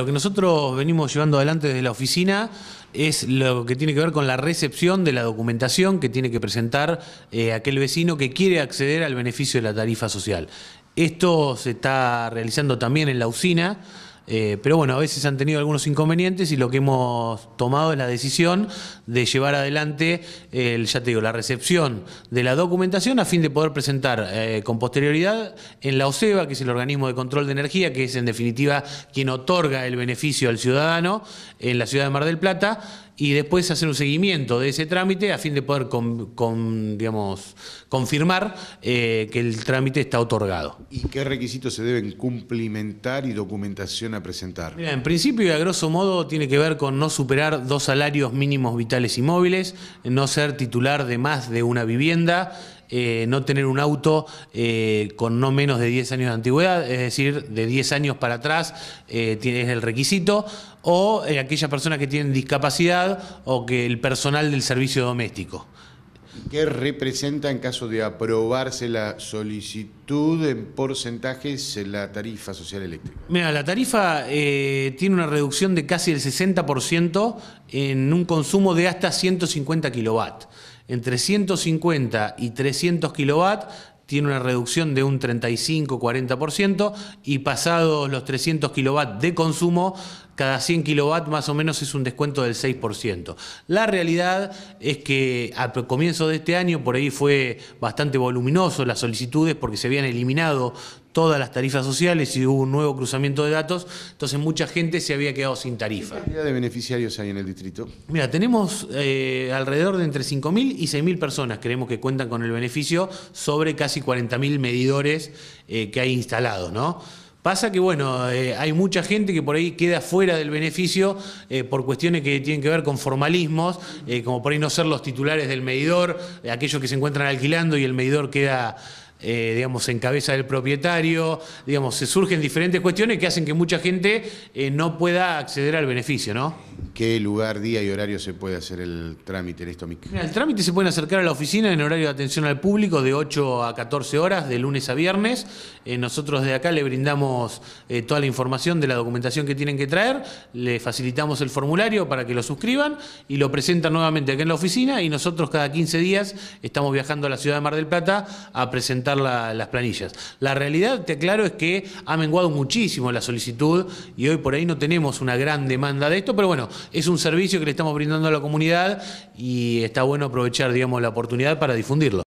Lo que nosotros venimos llevando adelante desde la oficina es lo que tiene que ver con la recepción de la documentación que tiene que presentar eh, aquel vecino que quiere acceder al beneficio de la tarifa social. Esto se está realizando también en la usina. Eh, pero bueno, a veces han tenido algunos inconvenientes y lo que hemos tomado es la decisión de llevar adelante, el, ya te digo, la recepción de la documentación a fin de poder presentar eh, con posterioridad en la OCEBA, que es el organismo de control de energía, que es en definitiva quien otorga el beneficio al ciudadano en la ciudad de Mar del Plata y después hacer un seguimiento de ese trámite a fin de poder digamos, confirmar eh, que el trámite está otorgado. ¿Y qué requisitos se deben cumplimentar y documentación a presentar? en principio y a grosso modo tiene que ver con no superar dos salarios mínimos vitales y móviles, no ser titular de más de una vivienda, eh, no tener un auto eh, con no menos de 10 años de antigüedad, es decir, de 10 años para atrás eh, es el requisito, o eh, aquellas personas que tienen discapacidad o que el personal del servicio doméstico. ¿Qué representa en caso de aprobarse la solicitud en porcentajes la tarifa social eléctrica? Mira, la tarifa tiene una reducción de casi el 60% en un consumo de hasta 150 kilovatios entre 150 y 300 kilovat tiene una reducción de un 35-40% y pasados los 300 kilovat de consumo cada 100 kilowatt más o menos es un descuento del 6%. La realidad es que al comienzo de este año por ahí fue bastante voluminoso las solicitudes porque se habían eliminado todas las tarifas sociales y hubo un nuevo cruzamiento de datos, entonces mucha gente se había quedado sin tarifa. ¿Qué cantidad de beneficiarios hay en el distrito? Mira, tenemos eh, alrededor de entre 5.000 y 6.000 personas creemos que cuentan con el beneficio sobre casi 40.000 medidores eh, que hay instalados, ¿no? Pasa que, bueno, eh, hay mucha gente que por ahí queda fuera del beneficio eh, por cuestiones que tienen que ver con formalismos, eh, como por ahí no ser los titulares del medidor, aquellos que se encuentran alquilando y el medidor queda... digamos, en cabeza del propietario, digamos, se surgen diferentes cuestiones que hacen que mucha gente no pueda acceder al beneficio, ¿no? qué lugar, día y horario se puede hacer el trámite en esto, Mira, el trámite se pueden acercar a la oficina en horario de atención al público de 8 a 14 horas, de lunes a viernes. Eh, nosotros de acá le brindamos eh, toda la información de la documentación que tienen que traer, le facilitamos el formulario para que lo suscriban y lo presentan nuevamente acá en la oficina y nosotros cada 15 días estamos viajando a la ciudad de Mar del Plata a presentar las planillas. La realidad, te aclaro, es que ha menguado muchísimo la solicitud y hoy por ahí no tenemos una gran demanda de esto, pero bueno, es un servicio que le estamos brindando a la comunidad y está bueno aprovechar, la oportunidad para difundirlo.